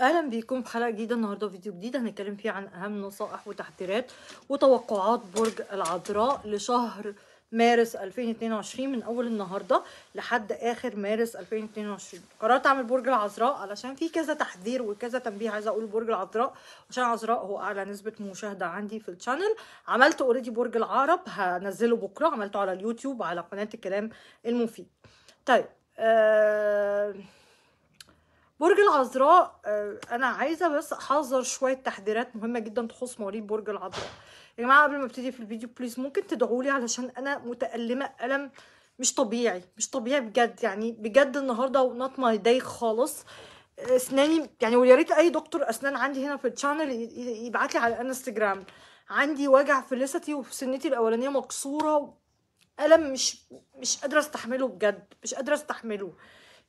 اهلا بيكم في حلقه جديده النهارده فيديو جديد هنتكلم فيه عن اهم نصائح وتحذيرات وتوقعات برج العذراء لشهر مارس 2022 من اول النهارده لحد اخر مارس 2022 قررت اعمل برج العذراء علشان في كذا تحذير وكذا تنبيه عايزه اقول برج العذراء عشان العذراء هو اعلى نسبه مشاهده عندي في الشانل عملت اوريدي برج العقرب هنزله بكره عملته على اليوتيوب على قناه الكلام المفيد طيب آه برج العذراء آه، انا عايزه بس احذر شويه تحذيرات مهمه جدا تخص مواليد برج العذراء يا جماعه قبل ما ابتدي في الفيديو بليز ممكن تدعوا لي علشان انا متالمه الم مش طبيعي مش طبيعي بجد يعني بجد النهارده نوت ماي داي خالص آه، اسناني يعني ويا ريت اي دكتور اسنان عندي هنا في الشانل يبعت لي على انستجرام عندي وجع في لثتي وفي سنتي الاولانيه مكسوره الم مش مش قادره استحمله بجد مش قادره استحمله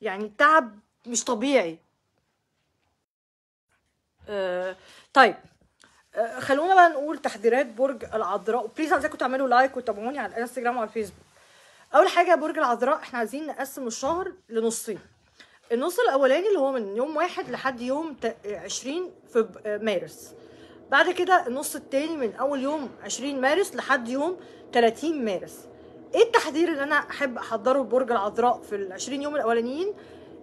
يعني تعب مش طبيعي آه طيب آه خلونا بقى نقول تحذيرات برج العذراء بليز عايزاكم تعملوا لايك وتابعوني على الانستجرام وعلى الفيسبوك اول حاجه برج العذراء احنا عايزين نقسم الشهر لنصين النص الاولاني اللي هو من يوم واحد لحد يوم 20 آه، في آه، مارس بعد كده النص الثاني من اول يوم 20 مارس لحد يوم 30 مارس ايه التحذير اللي انا احب احضره لبرج العذراء في ال 20 يوم الاولانيين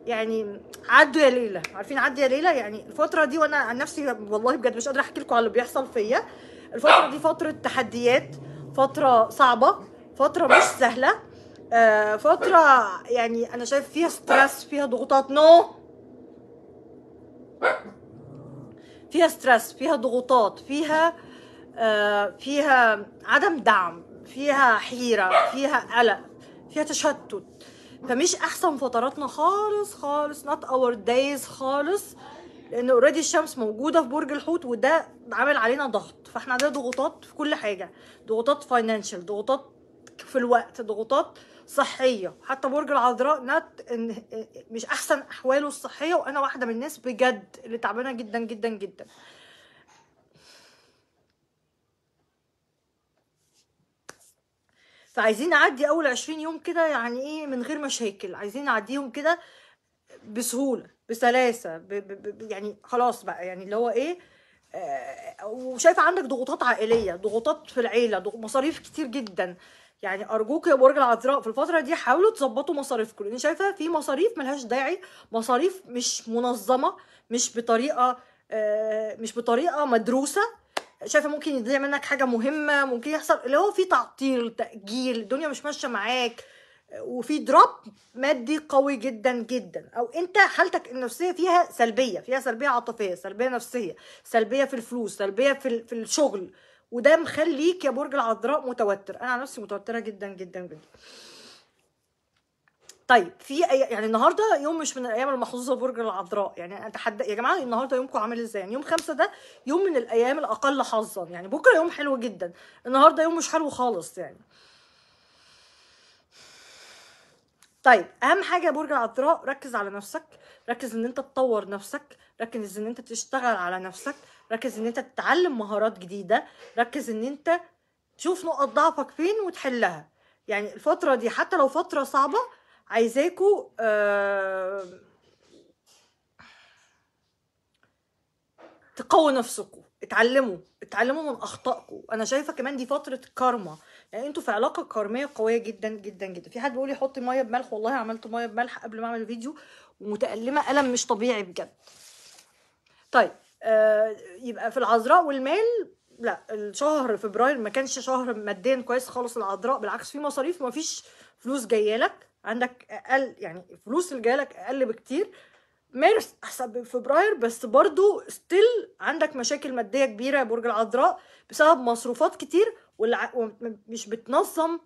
يعني عدوا يا ليلى عارفين عدوا يا ليلى يعني الفتره دي وانا عن نفسي والله بجد مش قادره احكي لكم على اللي بيحصل فيا الفتره دي فتره تحديات فتره صعبه فتره مش سهله آه فتره يعني انا شايف فيها ستريس فيها ضغوطات نو فيها ستريس فيها ضغوطات فيها آه فيها عدم دعم فيها حيره فيها قلق فيها تشتت فمش احسن فتراتنا خالص خالص نوت اور دايز خالص لان اوريدي الشمس موجوده في برج الحوت وده عامل علينا ضغط فاحنا عندنا ضغوطات في كل حاجه ضغوطات فاينانشال ضغوطات في الوقت ضغوطات صحيه حتى برج العذراء نت مش احسن احواله الصحيه وانا واحده من الناس بجد اللي تعبانه جدا جدا جدا فعايزين نعدي اول عشرين يوم كده يعني ايه من غير مشاكل عايزين نعديهم كده بسهوله بسلاسه ب ب ب يعني خلاص بقى يعني اللي هو ايه آه وشايفه عندك ضغوطات عائليه ضغوطات في العيله ضغ... مصاريف كتير جدا يعني ارجوك يا برج العذراء في الفتره دي حاولوا تظبطوا مصاريفكم لان شايفه في مصاريف ملهاش داعي مصاريف مش منظمه مش بطريقه آه مش بطريقه مدروسه شايفه ممكن يضيع منك حاجه مهمه ممكن يحصل اللي هو في تعطيل تاجيل الدنيا مش ماشيه معاك وفي دروب مادي قوي جدا جدا او انت حالتك النفسيه فيها سلبيه فيها سلبيه عاطفيه سلبيه نفسيه سلبيه في الفلوس سلبيه في في الشغل وده مخليك يا برج العذراء متوتر انا عن نفسي متوتره جدا جدا جدا طيب في أي... يعني النهارده يوم مش من الايام المحظوظه برج العذراء يعني اتحدى يا جماعه النهارده يومكم عامل ازاي يعني يوم خمسة ده يوم من الايام الاقل حظا يعني بكره يوم حلو جدا النهارده يوم مش حلو خالص يعني طيب اهم حاجه برج العذراء ركز على نفسك ركز ان انت تطور نفسك ركز ان انت تشتغل على نفسك ركز ان انت تتعلم مهارات جديده ركز ان انت تشوف نقط ضعفك فين وتحلها يعني الفتره دي حتى لو فتره صعبه عايزاكوا آه، تقووا نفسكوا اتعلموا اتعلموا من اخطائكم انا شايفه كمان دي فتره كارما يعني انتوا في علاقه كارميه قويه جدا جدا جدا في حد بيقول لي حطي ميه بملح والله عملت ميه بملح قبل ما اعمل الفيديو ومتالمه الم مش طبيعي بجد طيب آه يبقى في العذراء والمال لا الشهر فبراير ما كانش شهر ماديا كويس خالص العذراء بالعكس في مصاريف ما فيش فلوس جايه لك عندك اقل يعني الفلوس اللي جايلك اقل بكتير مارس احسن فبراير بس برضو ستيل عندك مشاكل ماديه كبيره يا برج العذراء بسبب مصروفات كتير ومش بتنظم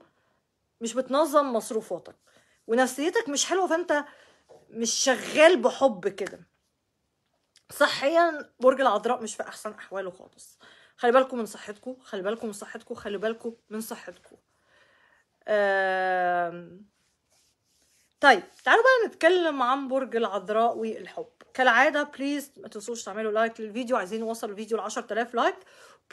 مش بتنظم مصروفاتك ونفسيتك مش حلوه فانت مش شغال بحب كده صحيا برج العذراء مش في احسن احواله خالص خلي بالكم من صحتكم خلي بالكم من صحتكم خلي بالكم من صحتكم آه طيب تعالوا بقى نتكلم عن برج العذراء والحب كالعاده بليز ما تنسوش تعملوا لايك للفيديو عايزين نوصل الفيديو ل 10000 لايك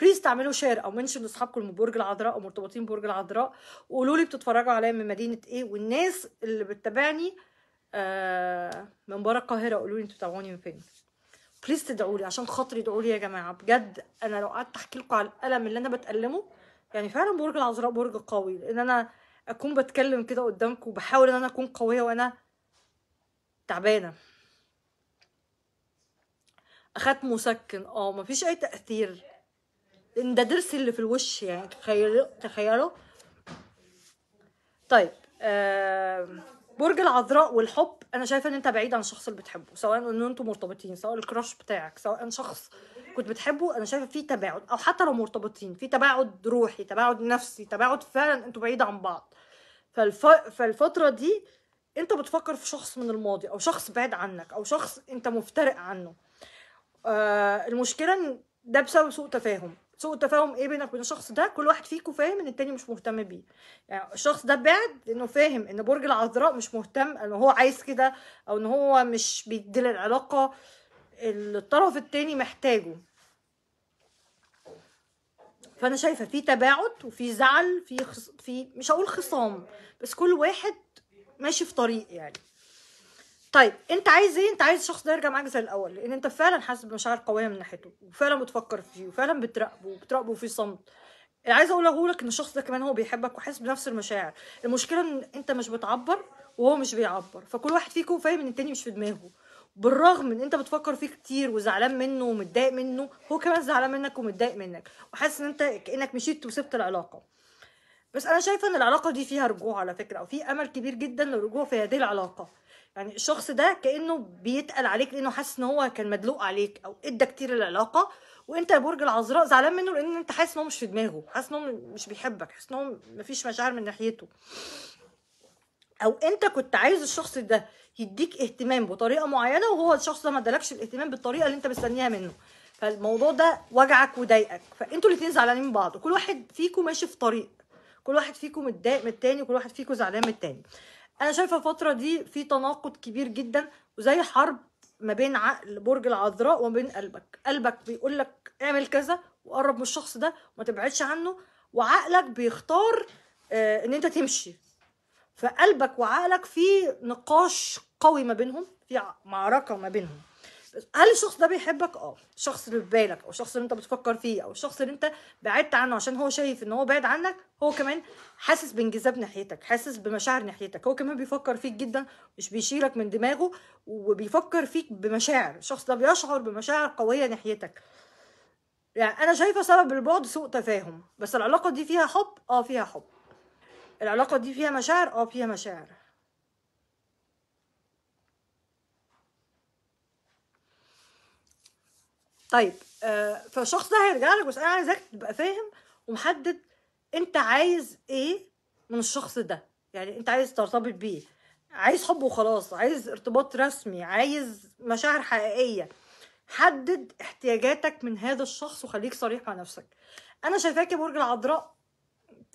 بليز تعملوا شير او منشن لاصحابكم من برج العذراء او مرتبطين برج العذراء وقولوا لي بتتفرجوا عليا من مدينه ايه والناس اللي بتتابعني آه من بره القاهره قولوا لي انتوا بتتابعوني من فين بليز تدعوا لي عشان خاطري ادعوا لي يا جماعه بجد انا لو قعدت احكي لكم على الالم اللي انا بتالمه يعني فعلا برج العذراء برج قوي لان انا اكون بتكلم كده قدامكم وبحاول ان انا اكون قويه وانا تعبانه اخدت مسكن اه مفيش اي تاثير لان ده درس اللي في الوش يعني تخيلوا تخيلوا طيب آه برج العذراء والحب انا شايفه ان انت بعيد عن الشخص اللي بتحبه سواء ان انتوا مرتبطين سواء الكراش بتاعك سواء شخص كنت بتحبه انا شايفه في تباعد او حتى لو مرتبطين في تباعد روحي تباعد نفسي تباعد فعلا انتوا بعيد عن بعض فالف... فالفتره دي انت بتفكر في شخص من الماضي او شخص بعيد عنك او شخص انت مفترق عنه آه المشكله ان ده بسبب سوء تفاهم سوء تفاهم ايه بينك وبين الشخص ده كل واحد فيكم فاهم ان التاني مش مهتم بيه يعني الشخص ده بعد لانه فاهم ان برج العذراء مش مهتم ان هو عايز كده او ان هو مش بيدي العلاقه الطرف التاني محتاجه فانا شايفه في تباعد وفي زعل في خص... في مش هقول خصام بس كل واحد ماشي في طريق يعني طيب انت عايز ايه انت عايز الشخص ده يرجع معاك زي الاول لان انت فعلا حاسس بمشاعر قويه من ناحيته وفعلا بتفكر فيه وفعلا بتراقبه وبتراقبه في صمت اللي عايز اقوله لك ان الشخص ده كمان هو بيحبك وحاسس بنفس المشاعر المشكله ان انت مش بتعبر وهو مش بيعبر فكل واحد فيكم فاهم ان التاني مش في دماغه بالرغم ان انت بتفكر فيه كتير وزعلان منه ومتضايق منه هو كمان زعلان منك ومتضايق منك وحاسس ان انت كانك مشيت وسبت العلاقه بس انا شايفه ان العلاقه دي فيها رجوع على فكره او في امل كبير جدا للرجوع في هذه العلاقه يعني الشخص ده كانه بيتقل عليك لانه حاسس ان هو كان مدلوق عليك او ادى كتير العلاقه وانت يا برج العذراء زعلان منه لان انت حاسس ان هو مش في دماغه حاسس ان هو مش بيحبك حاسس ان هو مفيش مشاعر من ناحيته او انت كنت عايز الشخص ده يديك اهتمام بطريقه معينه وهو الشخص ده ما ادالكش الاهتمام بالطريقه اللي انت مستنيها منه فالموضوع ده وجعك وضايقك فانتوا الاثنين زعلانين من بعض وكل واحد فيكم ماشي في طريق كل واحد فيكم متضايق من التاني وكل واحد فيكم زعلان من التاني انا شايفه الفتره دي في تناقض كبير جدا وزي حرب ما بين عقل برج العذراء وما بين قلبك قلبك بيقول لك اعمل كذا وقرب من الشخص ده وما تبعدش عنه وعقلك بيختار آه، ان انت تمشي فقلبك وعقلك في نقاش قوي ما بينهم في معركه ما بينهم هل الشخص ده بيحبك اه الشخص اللي في بالك او الشخص اللي انت بتفكر فيه او الشخص اللي انت بعدت عنه عشان هو شايف ان هو بعد عنك هو كمان حاسس بانجذاب ناحيتك حاسس بمشاعر ناحيتك هو كمان بيفكر فيك جدا مش بيشيلك من دماغه وبيفكر فيك بمشاعر الشخص ده بيشعر بمشاعر قويه ناحيتك يعني انا شايفه سبب البعد سوء تفاهم بس العلاقه دي فيها حب اه فيها حب العلاقة دي فيها مشاعر اه فيها مشاعر طيب آه فالشخص ده هيرجع لك بس انا عايزك تبقى فاهم ومحدد انت عايز ايه من الشخص ده يعني انت عايز ترتبط بيه عايز حب وخلاص عايز ارتباط رسمي عايز مشاعر حقيقيه حدد احتياجاتك من هذا الشخص وخليك صريح مع نفسك انا شايفاك يا برج العذراء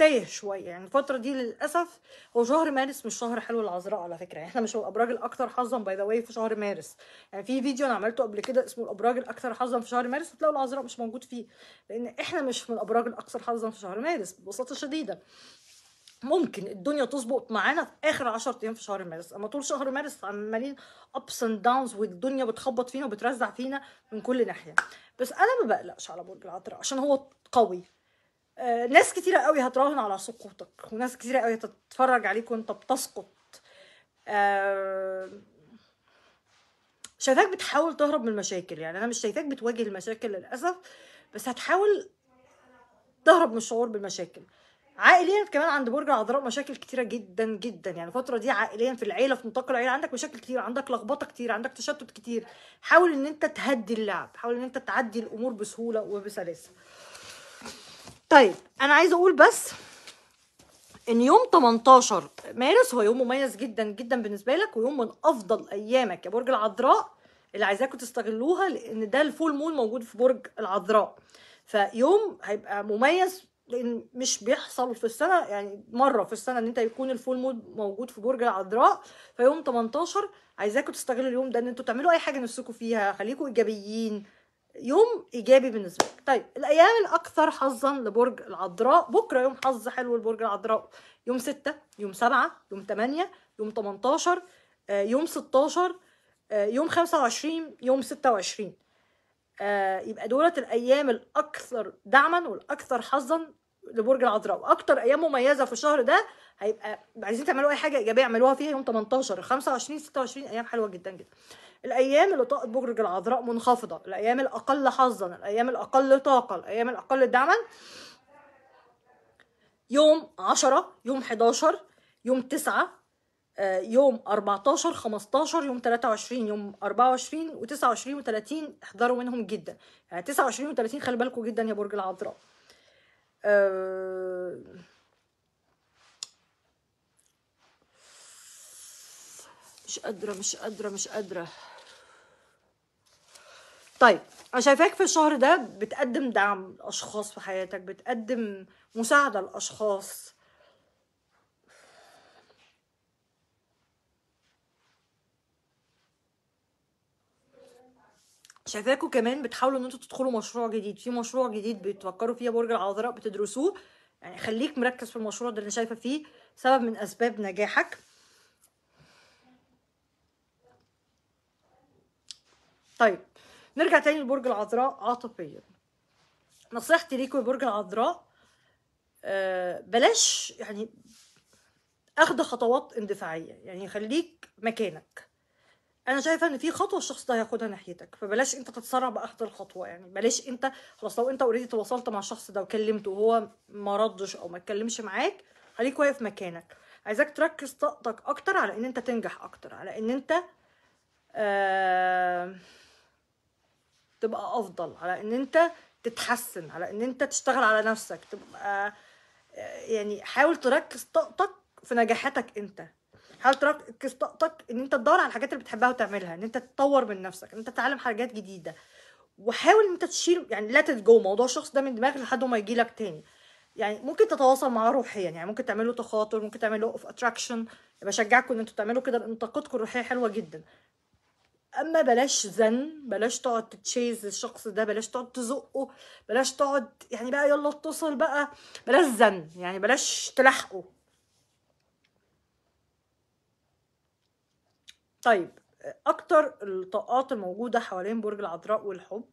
تايه شويه يعني الفتره دي للاسف هو شهر مارس مش شهر حلو العذراء على فكره يعني احنا مش الابراج الاكثر حظا باي ذا واي في شهر مارس يعني في فيديو انا عملته قبل كده اسمه الابراج الاكثر حظا في شهر مارس هتلاقوا العذراء مش موجود فيه لان احنا مش من الابراج الاكثر حظا في شهر مارس ببساطه شديده ممكن الدنيا تظبط معانا في اخر 10 ايام في شهر مارس اما طول شهر مارس عمالين ابس اند داونز والدنيا بتخبط فينا وبترزع فينا من كل ناحيه بس انا ما بقلقش على برج العذراء عشان هو قوي آه، ناس كتيرة قوي هتراهن على سقوطك وناس كتيرة قوي هتتفرج عليك وانت بتسقط آه، شايفاك بتحاول تهرب من المشاكل يعني انا مش شايفاك بتواجه المشاكل للاسف بس هتحاول تهرب من الشعور بالمشاكل عائليا كمان عند برج العذراء مشاكل كتيره جدا جدا يعني الفتره دي عائليا في العيله في نطاق العيله عندك مشاكل كتير عندك لخبطه كتير عندك تشتت كتير حاول ان انت تهدي اللعب حاول ان انت تعدي الامور بسهوله وبسلاسه طيب انا عايزه اقول بس ان يوم 18 مارس هو يوم مميز جدا جدا بالنسبه لك ويوم من افضل ايامك يا برج العذراء اللي عايزاكم تستغلوها لان ده الفول مون موجود في برج العذراء فيوم هيبقى مميز لان مش بيحصل في السنه يعني مره في السنه ان انت يكون الفول مود موجود في برج العذراء فيوم 18 عايزاكم تستغلوا اليوم ده ان انتوا تعملوا اي حاجه نفسكم فيها خليكم ايجابيين يوم ايجابي بالنسبه لك طيب الايام الاكثر حظا لبرج العذراء بكره يوم حظ حلو لبرج العذراء يوم 6 يوم 7 يوم 8 يوم 18 آه، يوم 16 آه، يوم 25 يوم 26 آه، يبقى دولت الايام الاكثر دعما والاكثر حظا لبرج العذراء واكتر ايام مميزه في الشهر ده هيبقى عايزين تعملوا اي حاجه ايجابيه اعملوها فيها يوم 18 25 26 ايام حلوه جدا جدا الايام اللي طاقه برج العذراء منخفضه الايام الاقل حظا الايام الاقل طاقه الايام الاقل دعما يوم 10 يوم 11 يوم 9 آه، يوم 14 15 يوم 23 يوم 24 و29 و30 احذروا منهم جدا يعني 29 و30 خلي بالكم جدا يا برج العذراء أه، مش قادره مش قادره مش قادره طيب انا شايفاك في الشهر ده بتقدم دعم لاشخاص في حياتك بتقدم مساعده لاشخاص شايفاكم كمان بتحاولوا ان انتوا تدخلوا مشروع جديد في مشروع جديد بتفكروا فيه برج العذراء بتدرسوه يعني خليك مركز في المشروع ده اللي شايفه فيه سبب من اسباب نجاحك طيب نرجع تاني لبرج العذراء عاطفيا نصيحتي ليكوا يا برج العذراء آه، بلاش يعني اخد خطوات اندفاعيه يعني خليك مكانك انا شايفه ان في خطوه الشخص ده هياخدها ناحيتك فبلاش انت تتسرع باخد الخطوه يعني بلاش انت خلاص لو انت اوريدي تواصلت مع الشخص ده وكلمته وهو ما ردش او ما اتكلمش معاك خليك واقف مكانك عايزاك تركز طاقتك اكتر على ان انت تنجح اكتر على ان انت آه تبقى افضل على ان انت تتحسن على ان انت تشتغل على نفسك تبقى آه، يعني حاول تركز طاقتك في نجاحاتك انت حاول تركز طاقتك ان انت تدور على الحاجات اللي بتحبها وتعملها ان انت تطور من نفسك ان انت تتعلم حاجات جديده وحاول ان انت تشيل يعني لا تتجو موضوع الشخص ده من دماغك لحد ما يجي لك تاني يعني ممكن تتواصل معاه روحيا يعني ممكن تعملوا تخاطر ممكن تعملوا اوف اتراكشن بشجعكم ان انتوا تعملوا كده لان طاقتكم الروحيه حلوه جدا اما بلاش زن بلاش تقعد تشيز الشخص ده بلاش تقعد تزقه بلاش تقعد يعني بقى يلا اتصل بقى بلاش زن يعني بلاش تلحقه طيب اكتر الطاقات الموجودة حوالين برج العذراء والحب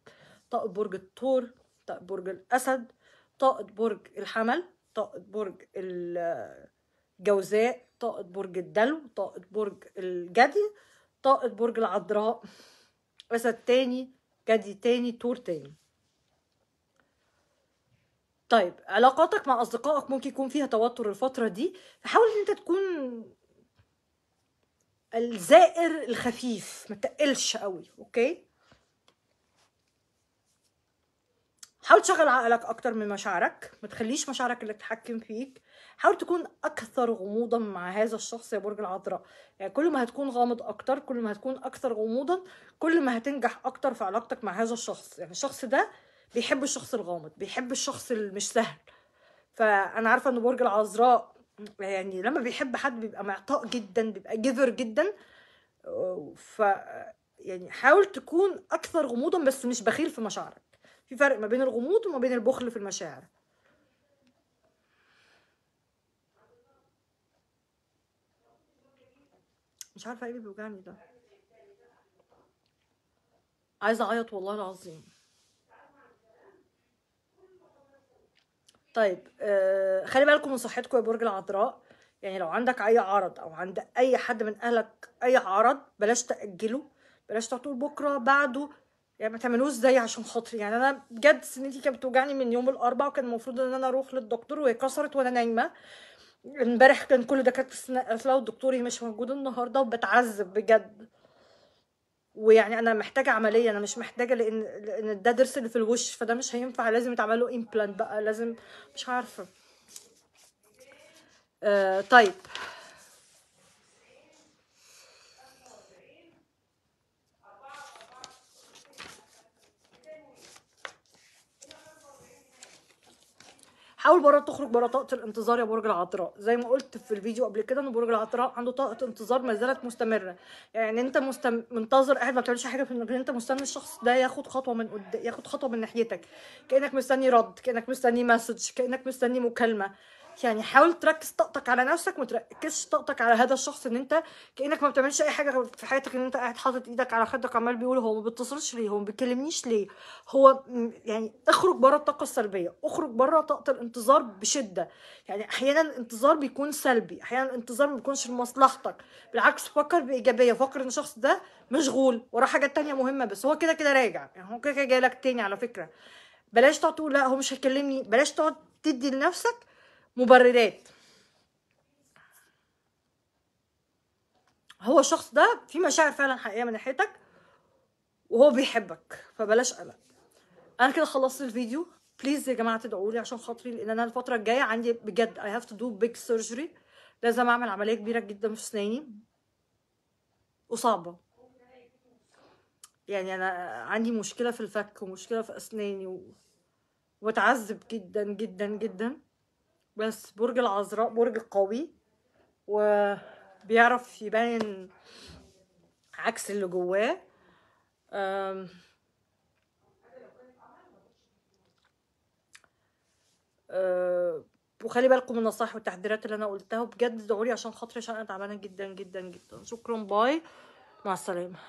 طاقة برج الثور طاقة برج الاسد طاقة برج الحمل طاقة برج الجوزاء طاقة برج الدلو طاقة برج الجدي طاقة برج العذراء أسد تاني جدي تاني تور تاني طيب علاقاتك مع أصدقائك ممكن يكون فيها توتر الفترة دي فحاول إن أنت تكون الزائر الخفيف ما تقلش قوي اوكي حاول تشغل عقلك اكتر من مشاعرك ما تخليش مشاعرك اللي تتحكم فيك حاول تكون اكثر غموضا مع هذا الشخص يا برج العذراء يعني كل ما هتكون غامض اكتر كل ما هتكون اكثر غموضا كل ما هتنجح اكتر في علاقتك مع هذا الشخص يعني الشخص ده بيحب الشخص الغامض بيحب الشخص اللي مش سهل فانا عارفه ان برج العذراء يعني لما بيحب حد بيبقى معطاء جدا بيبقى جذر جدا ف يعني حاول تكون اكثر غموضا بس مش بخيل في مشاعرك في فرق ما بين الغموض وما بين البخل في المشاعر مش عارفه ايه اللي بيوجعني ده عايزه اعيط والله العظيم طيب آه، خلي بالكم من صحتكم يا برج العذراء يعني لو عندك اي عرض او عند اي حد من اهلك اي عرض بلاش تاجله بلاش تقول بكره بعده يعني ما تعملوش زي عشان خاطري يعني انا بجد سنتي كانت بتوجعني من يوم الاربعاء وكان المفروض ان انا اروح للدكتور وهي كسرت وانا نايمه امبارح كان كل دكاتره السنه قافله لها الدكتور مش موجود النهارده وبتعذب بجد ويعني انا محتاجه عمليه انا مش محتاجه لان لان ده ضرس اللي في الوش فده مش هينفع لازم يتعمل له امبلانت بقى لازم مش عارفه آه طيب اول مره تخرج بره طاقه الانتظار يا برج العذراء زي ما قلت في الفيديو قبل كده ان برج العذراء عنده طاقه انتظار ما زالت مستمره يعني انت مستم... منتظر قاعد ما بتعملش حاجه في ان انت مستني الشخص ده ياخد خطوه من قد... ياخد خطوه من ناحيتك كانك مستني رد كانك مستني مسج كانك مستني مكالمه يعني حاول تركز طاقتك على نفسك ما تركزش طاقتك على هذا الشخص ان انت كانك ما بتعملش اي حاجه في حياتك ان انت قاعد حاطط ايدك على خدك عمال بيقول هو ما بيتصلش ليه هو ما بيكلمنيش ليه هو يعني اخرج بره الطاقه السلبيه اخرج بره طاقه الانتظار بشده يعني احيانا الانتظار بيكون سلبي احيانا الانتظار ما بيكونش لمصلحتك بالعكس فكر بايجابيه فكر ان الشخص ده مشغول وراه حاجات تانية مهمه بس هو كده كده راجع يعني هو كده كده جاي لك تاني على فكره بلاش تقعد تقول لا هو مش هيكلمني بلاش تقعد تدي لنفسك مبررات هو الشخص ده في مشاعر فعلا حقيقيه من ناحيتك وهو بيحبك فبلاش قلق انا كده خلصت الفيديو بليز يا جماعه تدعوا لي عشان خاطري لان انا الفتره الجايه عندي بجد اي هاف تو دو بيج سيرجري لازم اعمل عمليه كبيره جدا في اسناني وصعبه يعني انا عندي مشكله في الفك ومشكله في اسناني و... وتعذب جدا جدا جدا بس برج العذراء برج قوي وبيعرف يبين عكس اللي جواه أه وخلي بالكم من النصائح والتحذيرات اللي انا قلتها وبجد ادعوا عشان خاطري عشان انا تعبانه جدا جدا جدا شكرا باي مع السلامه